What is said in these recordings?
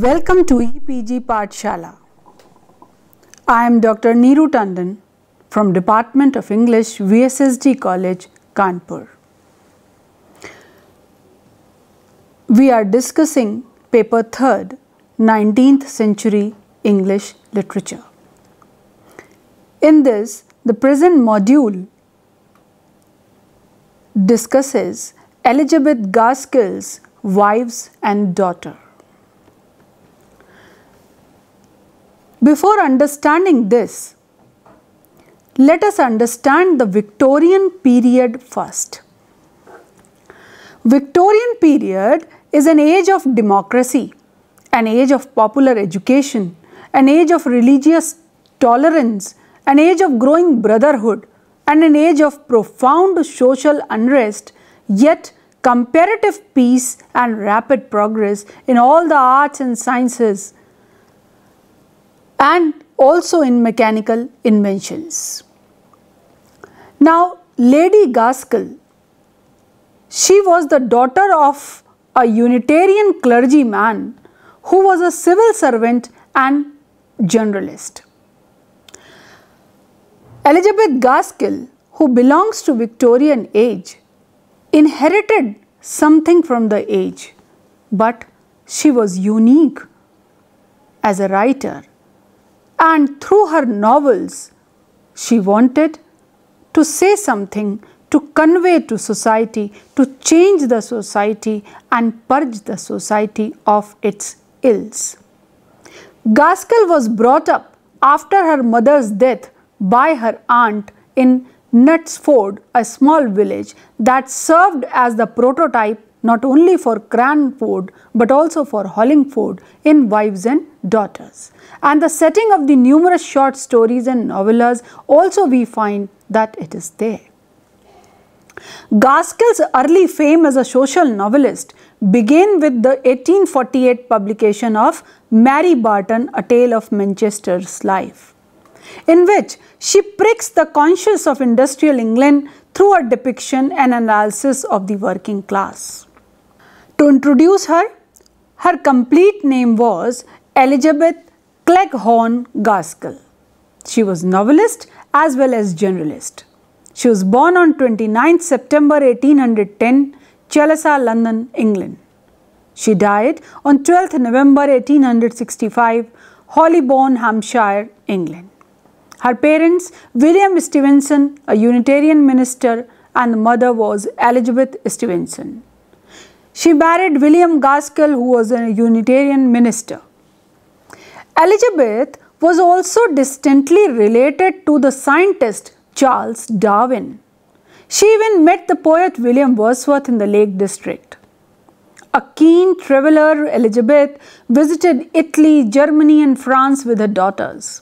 Welcome to EPG Shala. I am Dr. Neeru Tandon from Department of English, VSSD College, Kanpur. We are discussing paper 3rd, 19th century English literature. In this, the present module discusses Elizabeth Gaskell's wives and daughter. Before understanding this, let us understand the Victorian period first. Victorian period is an age of democracy, an age of popular education, an age of religious tolerance, an age of growing brotherhood, and an age of profound social unrest, yet comparative peace and rapid progress in all the arts and sciences and also in mechanical inventions. Now, Lady Gaskell, she was the daughter of a Unitarian clergyman who was a civil servant and journalist. Elizabeth Gaskell, who belongs to Victorian age, inherited something from the age, but she was unique as a writer and through her novels, she wanted to say something to convey to society, to change the society and purge the society of its ills. Gaskell was brought up after her mother's death by her aunt in Knutsford, a small village that served as the prototype not only for Cranford but also for Hollingford in Wives and Daughters. And the setting of the numerous short stories and novellas also we find that it is there. Gaskell's early fame as a social novelist began with the 1848 publication of Mary Barton, A Tale of Manchester's Life, in which she pricks the conscience of industrial England through a depiction and analysis of the working class. To introduce her, her complete name was Elizabeth Cleghorn Gaskell. She was novelist as well as journalist. She was born on 29 September 1810, Chelsea, London, England. She died on 12 November 1865, Hollybourne, Hampshire, England. Her parents, William Stevenson, a Unitarian minister, and the mother was Elizabeth Stevenson. She married William Gaskell, who was a Unitarian minister. Elizabeth was also distantly related to the scientist Charles Darwin. She even met the poet William Wordsworth in the Lake District. A keen traveller, Elizabeth visited Italy, Germany, and France with her daughters.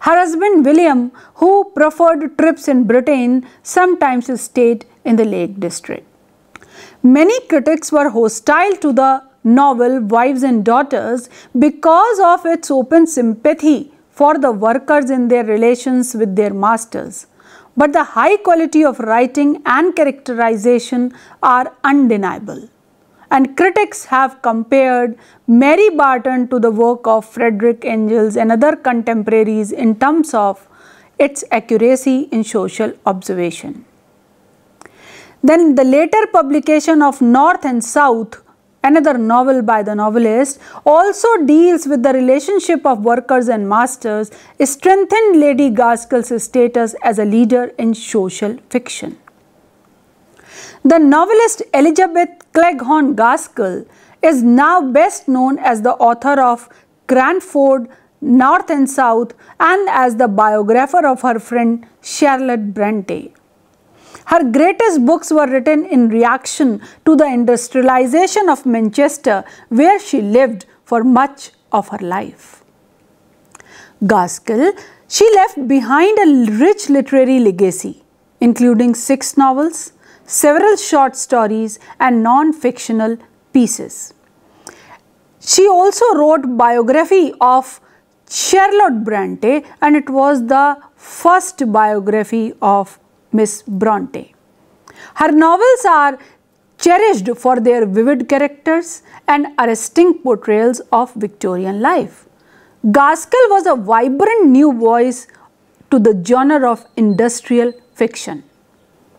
Her husband William, who preferred trips in Britain, sometimes stayed in the Lake District. Many critics were hostile to the novel Wives and Daughters because of its open sympathy for the workers in their relations with their masters. But the high quality of writing and characterization are undeniable. And critics have compared Mary Barton to the work of Frederick Engels and other contemporaries in terms of its accuracy in social observation. Then the later publication of North and South, another novel by the novelist, also deals with the relationship of workers and masters, strengthened Lady Gaskell's status as a leader in social fiction. The novelist Elizabeth Cleghorn Gaskell is now best known as the author of Cranford, North and South and as the biographer of her friend Charlotte Bronte. Her greatest books were written in reaction to the industrialization of Manchester, where she lived for much of her life. Gaskell, she left behind a rich literary legacy, including six novels, several short stories, and non fictional pieces. She also wrote biography of Charlotte Bronte and it was the first biography of Miss Bronte. Her novels are cherished for their vivid characters and arresting portrayals of Victorian life. Gaskell was a vibrant new voice to the genre of industrial fiction.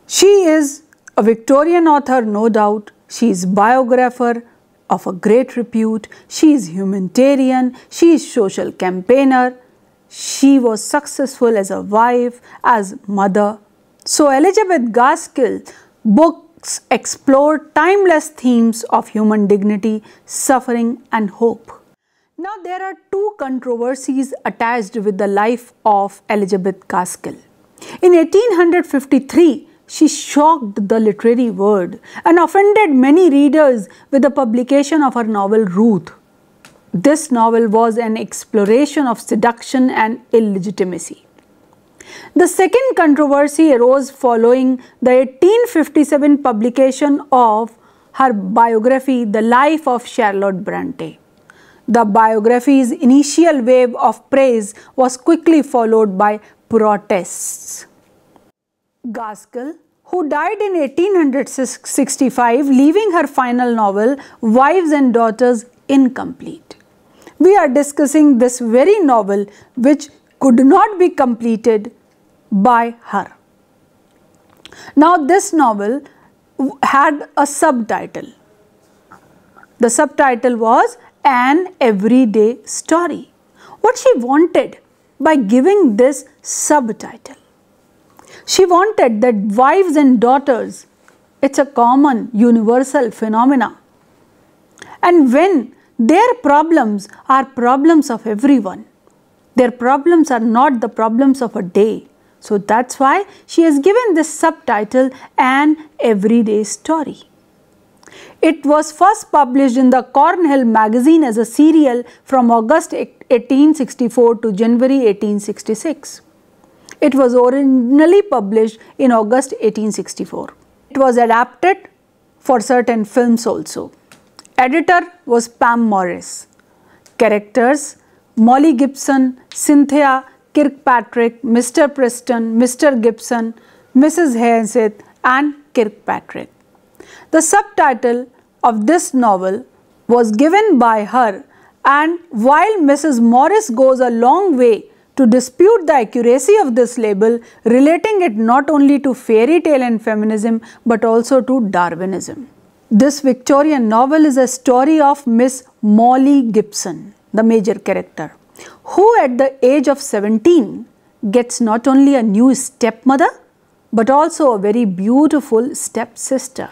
She is a Victorian author, no doubt. She is biographer of a great repute. She is humanitarian. She is social campaigner. She was successful as a wife, as mother, so Elizabeth Gaskell's books explore timeless themes of human dignity, suffering and hope. Now there are two controversies attached with the life of Elizabeth Gaskell. In 1853, she shocked the literary world and offended many readers with the publication of her novel Ruth. This novel was an exploration of seduction and illegitimacy. The second controversy arose following the 1857 publication of her biography, The Life of Charlotte Bronte. The biography's initial wave of praise was quickly followed by protests. Gaskell, who died in 1865, leaving her final novel, Wives and Daughters, incomplete. We are discussing this very novel which could not be completed by her. Now, this novel had a subtitle. The subtitle was An Everyday Story. What she wanted by giving this subtitle? She wanted that wives and daughters, it's a common universal phenomena. And when their problems are problems of everyone, their problems are not the problems of a day. So that's why she has given this subtitle An Everyday Story. It was first published in the Cornhill magazine as a serial from August 1864 to January 1866. It was originally published in August 1864. It was adapted for certain films also. Editor was Pam Morris. Characters Molly Gibson, Cynthia Kirkpatrick, Mr. Preston, Mr. Gibson, Mrs. Hainseth, and Kirkpatrick. The subtitle of this novel was given by her, and while Mrs. Morris goes a long way to dispute the accuracy of this label, relating it not only to fairy tale and feminism but also to Darwinism. This Victorian novel is a story of Miss Molly Gibson the major character, who at the age of 17 gets not only a new stepmother but also a very beautiful stepsister.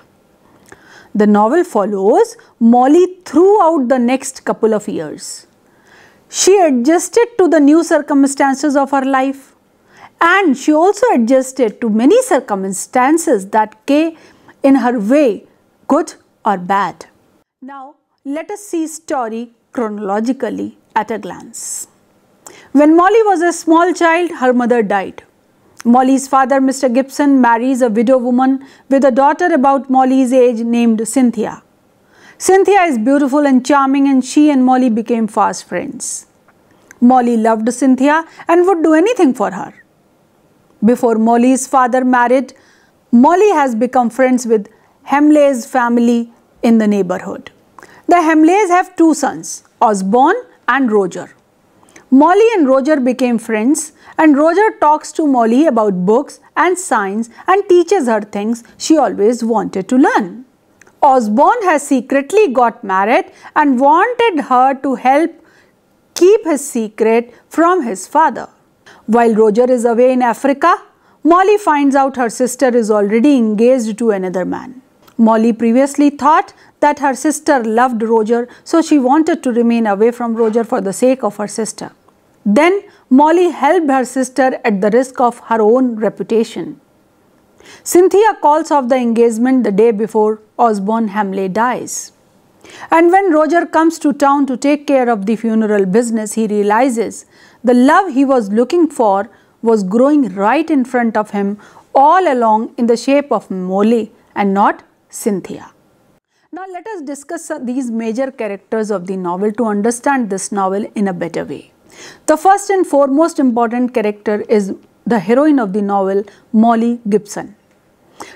The novel follows Molly throughout the next couple of years. She adjusted to the new circumstances of her life and she also adjusted to many circumstances that came in her way, good or bad. Now, let us see story chronologically at a glance. When Molly was a small child, her mother died. Molly's father, Mr. Gibson, marries a widow woman with a daughter about Molly's age named Cynthia. Cynthia is beautiful and charming, and she and Molly became fast friends. Molly loved Cynthia and would do anything for her. Before Molly's father married, Molly has become friends with Hemley's family in the neighborhood. The Hemleys have two sons, Osborne and Roger. Molly and Roger became friends and Roger talks to Molly about books and science and teaches her things she always wanted to learn. Osborne has secretly got married and wanted her to help keep his secret from his father. While Roger is away in Africa, Molly finds out her sister is already engaged to another man. Molly previously thought that her sister loved Roger, so she wanted to remain away from Roger for the sake of her sister. Then Molly helped her sister at the risk of her own reputation. Cynthia calls off the engagement the day before Osborne Hamley dies. And when Roger comes to town to take care of the funeral business, he realizes the love he was looking for was growing right in front of him all along in the shape of Molly and not Cynthia. Now let us discuss uh, these major characters of the novel to understand this novel in a better way. The first and foremost important character is the heroine of the novel, Molly Gibson.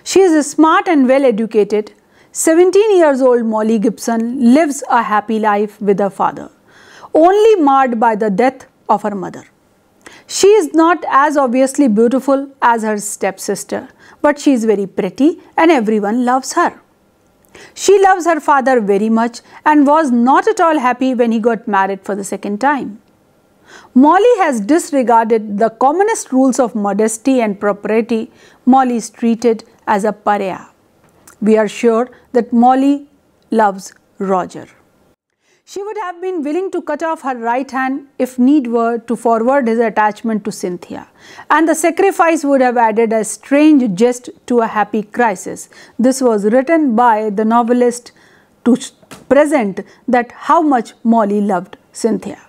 She is smart and well educated. 17 years old Molly Gibson lives a happy life with her father, only marred by the death of her mother. She is not as obviously beautiful as her stepsister, but she is very pretty and everyone loves her. She loves her father very much and was not at all happy when he got married for the second time. Molly has disregarded the commonest rules of modesty and propriety. Molly is treated as a pariah. We are sure that Molly loves Roger. She would have been willing to cut off her right hand if need were to forward his attachment to Cynthia, and the sacrifice would have added a strange jest to a happy crisis. This was written by the novelist to present that how much Molly loved Cynthia.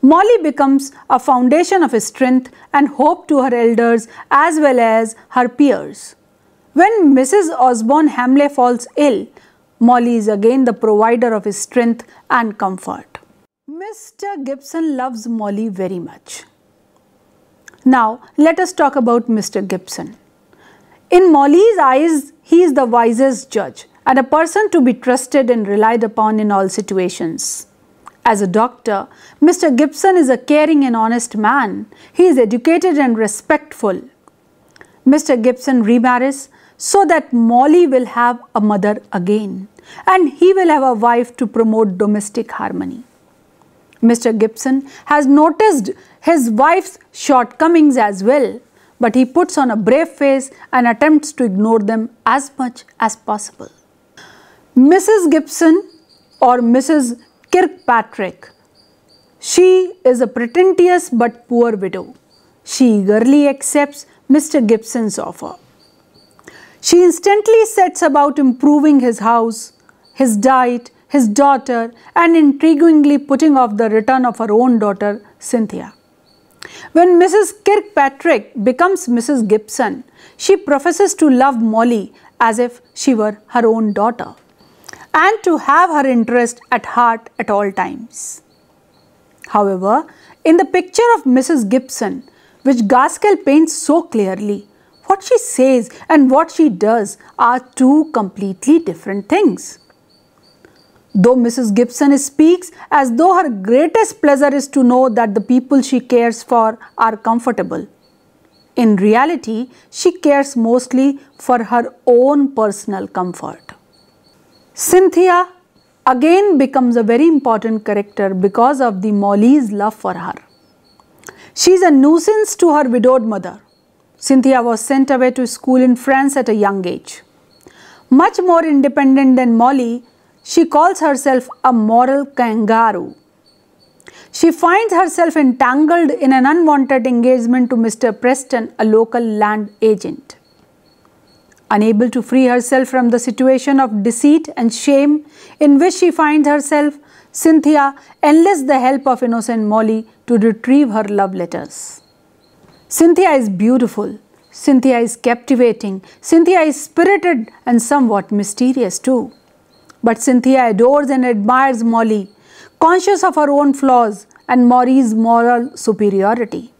Molly becomes a foundation of strength and hope to her elders as well as her peers. When Mrs. Osborne Hamley falls ill, Molly is again the provider of his strength and comfort. Mr. Gibson loves Molly very much. Now, let us talk about Mr. Gibson. In Molly's eyes, he is the wisest judge and a person to be trusted and relied upon in all situations. As a doctor, Mr. Gibson is a caring and honest man. He is educated and respectful. Mr. Gibson remarries so that Molly will have a mother again and he will have a wife to promote domestic harmony. Mr. Gibson has noticed his wife's shortcomings as well, but he puts on a brave face and attempts to ignore them as much as possible. Mrs. Gibson or Mrs. Kirkpatrick, she is a pretentious but poor widow. She eagerly accepts Mr. Gibson's offer. She instantly sets about improving his house, his diet, his daughter, and intriguingly putting off the return of her own daughter, Cynthia. When Mrs. Kirkpatrick becomes Mrs. Gibson, she professes to love Molly as if she were her own daughter and to have her interest at heart at all times. However, in the picture of Mrs. Gibson, which Gaskell paints so clearly, what she says and what she does are two completely different things. Though Mrs. Gibson speaks as though her greatest pleasure is to know that the people she cares for are comfortable. In reality, she cares mostly for her own personal comfort. Cynthia again becomes a very important character because of the Molly's love for her. She is a nuisance to her widowed mother. Cynthia was sent away to school in France at a young age. Much more independent than Molly, she calls herself a moral kangaroo. She finds herself entangled in an unwanted engagement to Mr. Preston, a local land agent. Unable to free herself from the situation of deceit and shame in which she finds herself, Cynthia enlists the help of innocent Molly to retrieve her love letters. Cynthia is beautiful. Cynthia is captivating. Cynthia is spirited and somewhat mysterious too. But Cynthia adores and admires Molly, conscious of her own flaws and Molly's moral superiority.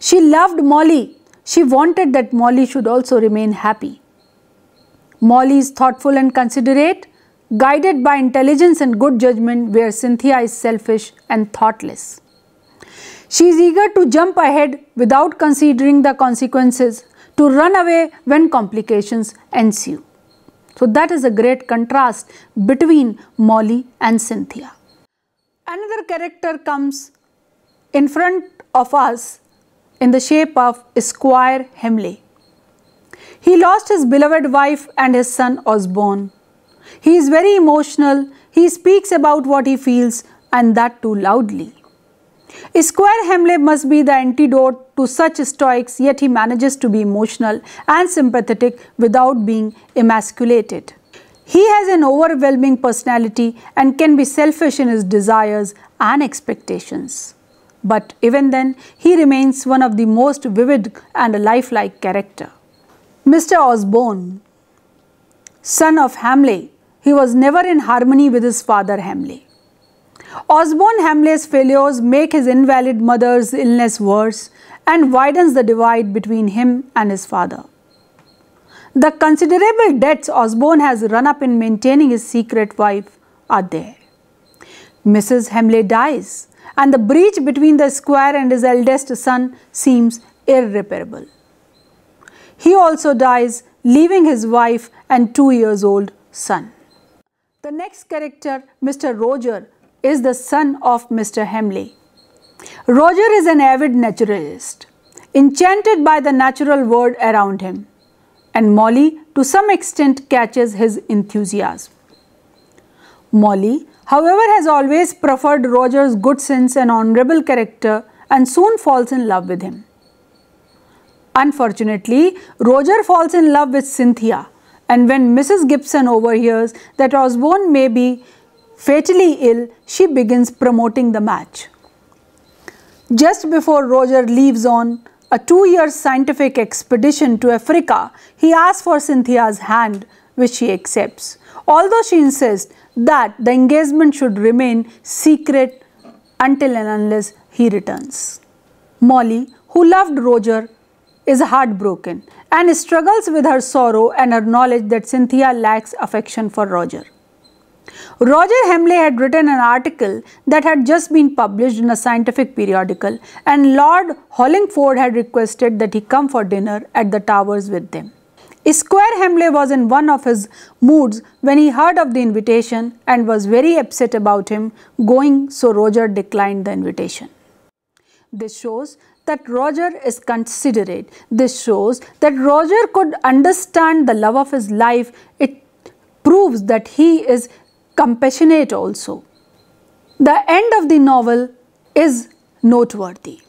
She loved Molly. She wanted that Molly should also remain happy. Molly is thoughtful and considerate, guided by intelligence and good judgment, where Cynthia is selfish and thoughtless. She is eager to jump ahead without considering the consequences, to run away when complications ensue. So that is a great contrast between Molly and Cynthia. Another character comes in front of us in the shape of Squire Hemley. He lost his beloved wife and his son Osborne. He is very emotional, he speaks about what he feels and that too loudly. Square Hamlet must be the antidote to such stoics, yet he manages to be emotional and sympathetic without being emasculated. He has an overwhelming personality and can be selfish in his desires and expectations. But even then, he remains one of the most vivid and lifelike character. Mr. Osborne, son of Hamlet, he was never in harmony with his father Hamlet. Osborne Hamley's failures make his invalid mother's illness worse and widens the divide between him and his father. The considerable debts Osborne has run up in maintaining his secret wife are there. Mrs. Hemley dies, and the breach between the squire and his eldest son seems irreparable. He also dies, leaving his wife and two years old son. The next character, Mr. Roger, is the son of Mr. Hemley. Roger is an avid naturalist, enchanted by the natural world around him, and Molly to some extent catches his enthusiasm. Molly, however, has always preferred Roger's good sense and honorable character and soon falls in love with him. Unfortunately, Roger falls in love with Cynthia, and when Mrs. Gibson overhears that Osborne may be Fatally ill, she begins promoting the match. Just before Roger leaves on a two year scientific expedition to Africa, he asks for Cynthia's hand, which she accepts, although she insists that the engagement should remain secret until and unless he returns. Molly, who loved Roger, is heartbroken and struggles with her sorrow and her knowledge that Cynthia lacks affection for Roger. Roger Hemley had written an article that had just been published in a scientific periodical, and Lord Hollingford had requested that he come for dinner at the Towers with them. Squire Hemley was in one of his moods when he heard of the invitation and was very upset about him going, so Roger declined the invitation. This shows that Roger is considerate. This shows that Roger could understand the love of his life. It proves that he is compassionate also. The end of the novel is noteworthy.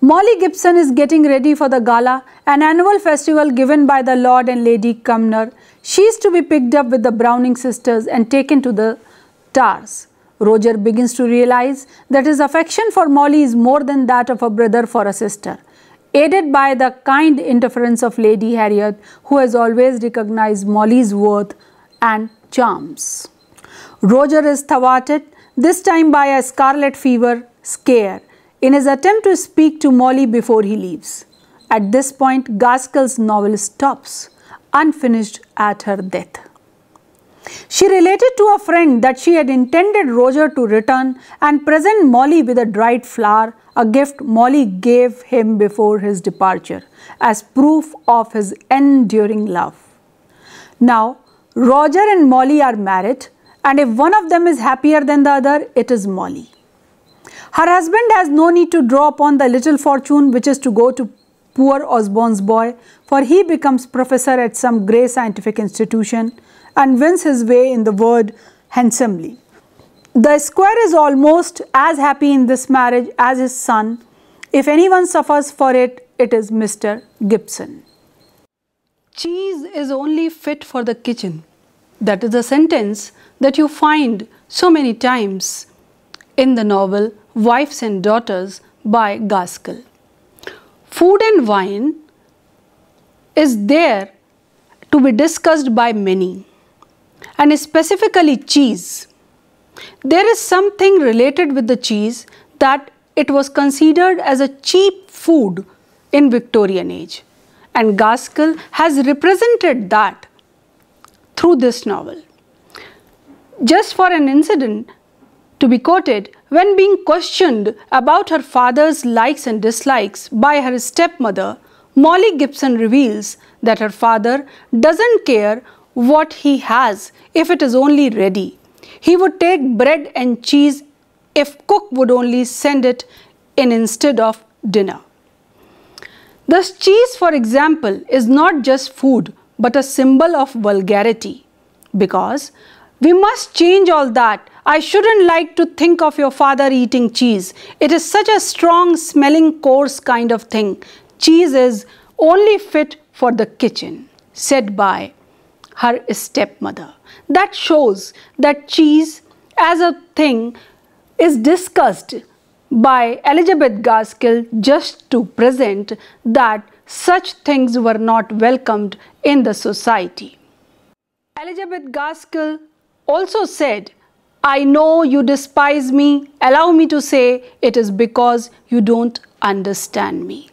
Molly Gibson is getting ready for the gala, an annual festival given by the Lord and Lady Cumnor. She is to be picked up with the Browning sisters and taken to the Tars. Roger begins to realize that his affection for Molly is more than that of a brother for a sister. Aided by the kind interference of Lady Harriet, who has always recognized Molly's worth and charms. Roger is thwarted, this time by a scarlet fever scare, in his attempt to speak to Molly before he leaves. At this point, Gaskell's novel stops, unfinished at her death. She related to a friend that she had intended Roger to return and present Molly with a dried flower, a gift Molly gave him before his departure, as proof of his enduring love. Now, Roger and Molly are married and if one of them is happier than the other, it is Molly. Her husband has no need to draw upon the little fortune which is to go to poor Osborne's boy, for he becomes professor at some grey scientific institution and wins his way in the world handsomely. The squire is almost as happy in this marriage as his son. If anyone suffers for it, it is Mr. Gibson. Cheese is only fit for the kitchen that is a sentence that you find so many times in the novel Wives and Daughters by Gaskell. Food and wine is there to be discussed by many and specifically cheese. There is something related with the cheese that it was considered as a cheap food in Victorian age and Gaskell has represented that through this novel. Just for an incident to be quoted, when being questioned about her father's likes and dislikes by her stepmother, Molly Gibson reveals that her father doesn't care what he has if it is only ready. He would take bread and cheese if cook would only send it in instead of dinner. Thus, cheese, for example, is not just food but a symbol of vulgarity because we must change all that. I shouldn't like to think of your father eating cheese. It is such a strong smelling coarse kind of thing. Cheese is only fit for the kitchen, said by her stepmother. That shows that cheese as a thing is discussed by Elizabeth Gaskell just to present that such things were not welcomed in the society. Elizabeth Gaskell also said, I know you despise me. Allow me to say it is because you don't understand me.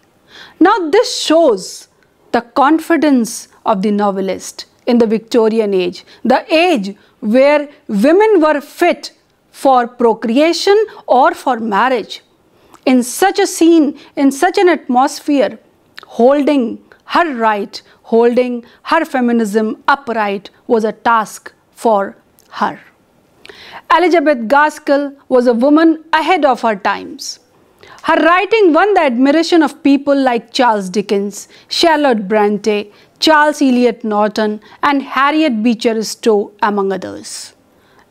Now, this shows the confidence of the novelist in the Victorian age, the age where women were fit for procreation or for marriage. In such a scene, in such an atmosphere, holding her right, holding her feminism upright was a task for her. Elizabeth Gaskell was a woman ahead of her times. Her writing won the admiration of people like Charles Dickens, Charlotte Bronte, Charles Eliot Norton, and Harriet Beecher Stowe, among others.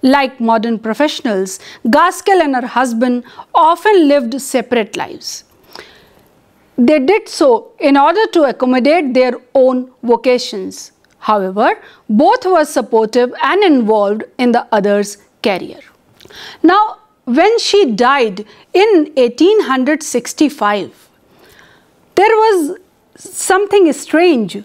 Like modern professionals, Gaskell and her husband often lived separate lives. They did so in order to accommodate their own vocations. However, both were supportive and involved in the other's career. Now, when she died in 1865, there was something strange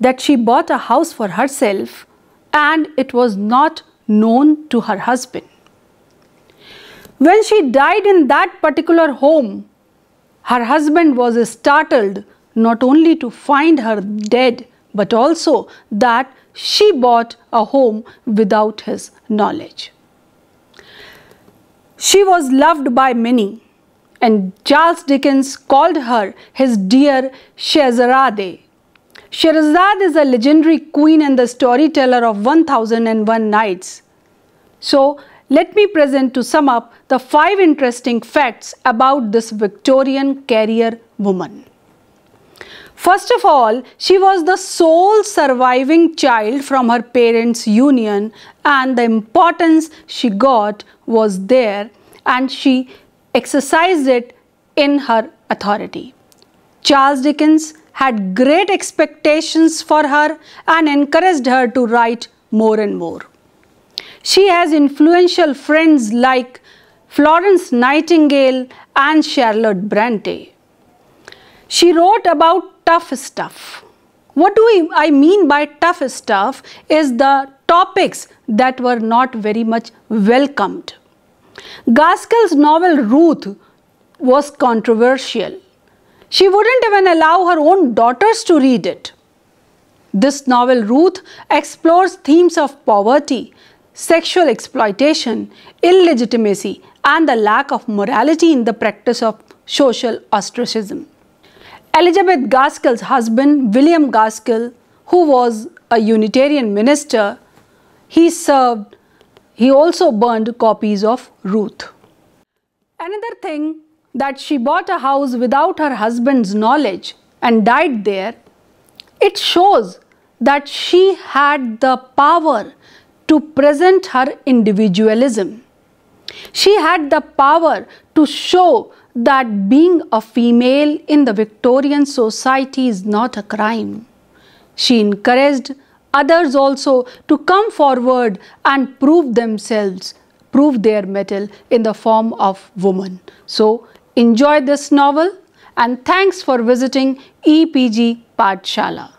that she bought a house for herself and it was not known to her husband. When she died in that particular home, her husband was startled not only to find her dead but also that she bought a home without his knowledge. She was loved by many and Charles Dickens called her his dear Shehrazade. Shehrazade is a legendary queen and the storyteller of 1001 Nights. So let me present to sum up the five interesting facts about this Victorian carrier woman. First of all, she was the sole surviving child from her parents' union and the importance she got was there and she exercised it in her authority. Charles Dickens had great expectations for her and encouraged her to write more and more. She has influential friends like Florence Nightingale and Charlotte Bronte. She wrote about tough stuff. What do I mean by tough stuff is the topics that were not very much welcomed. Gaskell's novel Ruth was controversial. She wouldn't even allow her own daughters to read it. This novel Ruth explores themes of poverty, sexual exploitation, illegitimacy, and the lack of morality in the practice of social ostracism. Elizabeth Gaskell's husband, William Gaskell, who was a Unitarian minister, he served, he also burned copies of Ruth. Another thing that she bought a house without her husband's knowledge and died there, it shows that she had the power to present her individualism. She had the power to show that being a female in the Victorian society is not a crime. She encouraged others also to come forward and prove themselves, prove their mettle in the form of woman. So enjoy this novel and thanks for visiting EPG Padshala.